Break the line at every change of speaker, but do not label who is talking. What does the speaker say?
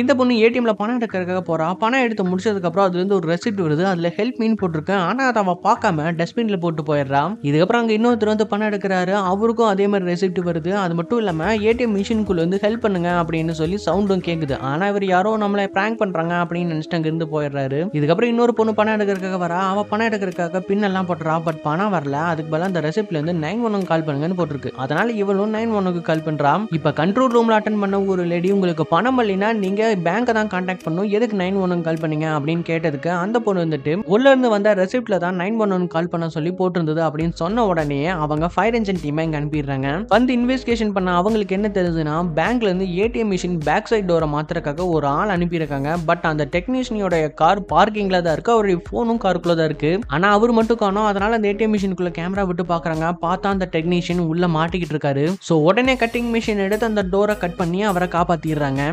இந்த பொண்ணு ஏடிஎம்ல பணம் எடுக்கிறதுக்காக போறா பணம் எடுத்து முடிச்சதுக்கப்புறம் அதுலேருந்து ஒரு ரெசிப்ட் வருது அதில் ஹெல்ப் மீன் போட்டிருக்கேன் ஆனால் அதை அவ பார்க்காம டஸ்ட்பின்ல போட்டு போயிடுறான் இதுக்கப்புறம் அங்கே இன்னொருத்தர் வந்து பணம் எடுக்கிறாரு அவருக்கும் அதே மாதிரி ரெசிப்ட் வருது அது மட்டும் இல்லாமல் ஏடிஎம் மிஷினுக்குள்ள வந்து ஹெல்ப் பண்ணுங்க அப்படின்னு சொல்லி சவுண்டும் கேட்குது ஆனால் இவர் யாரோ நம்மளை பிராங்க் பண்றாங்க அப்படின்னு நினைச்சிட்டு இருந்து போயிடுறாரு இதுக்கப்புறம் இன்னொரு பொண்ணு பணம் எடுக்கிறதுக்காக வரா அவள் பணம் எடுக்கிறதுக்காக பின்னெல்லாம் போட்டுறா பட் பணம் வரல அதுக்கு பதிலாக அந்த ரெசிப்ட்ல இருந்து நைன் ஒன் கால் பண்ணுங்கன்னு போட்டிருக்கு அதனால இவளும் நைன் ஒனுக்கு கால் பண்றான் இப்போ கண்ட்ரோல் ரூம்ல அட்டன் பண்ண ஒரு லேடி உங்களுக்கு பணம் இல்லைன்னா நீங்க நீங்கள் பேங்க்கை தான் காண்டாக்ட் பண்ணணும் எதுக்கு நைன் ஒன் ஒன் கால் பண்ணீங்க அப்படின்னு கேட்டதுக்கு அந்த பொண்ணு வந்துட்டு உள்ளேருந்து வந்த ரெசிப்டில் தான் நைன் ஒன் ஒன் கால் பண்ண சொல்லி போட்டிருந்தது அப்படின்னு சொன்ன உடனே அவங்க ஃபயர் இன்ஜின் டீமை இங்கே அனுப்பிடுறாங்க வந்து இன்வெஸ்டிகேஷன் பண்ண அவங்களுக்கு என்ன தெரிஞ்சுதுன்னா பேங்க்லேருந்து ஏடிஎம் மிஷின் பேக் சைட் டோரை மாத்திரக்காக ஒரு ஆள் அனுப்பியிருக்காங்க பட் அந்த டெக்னீஷியனோடைய கார் பார்க்கிங்கில் தான் இருக்குது அவருடைய ஃபோனும் காருக்குள்ளே தான் இருக்குது ஆனால் அவர் மட்டும் காணும் அதனால் அந்த ஏடிஎம் மிஷினுக்குள்ளே கேமரா விட்டு பார்க்குறாங்க பார்த்தா அந்த டெக்னீஷியன் உள்ளே மாட்டிக்கிட்டு இருக்காரு ஸோ உடனே கட்டிங் மிஷின் எடுத்து அந்த டோரை கட் பண்ணி அவரை காப்பாற்றிடுறாங்க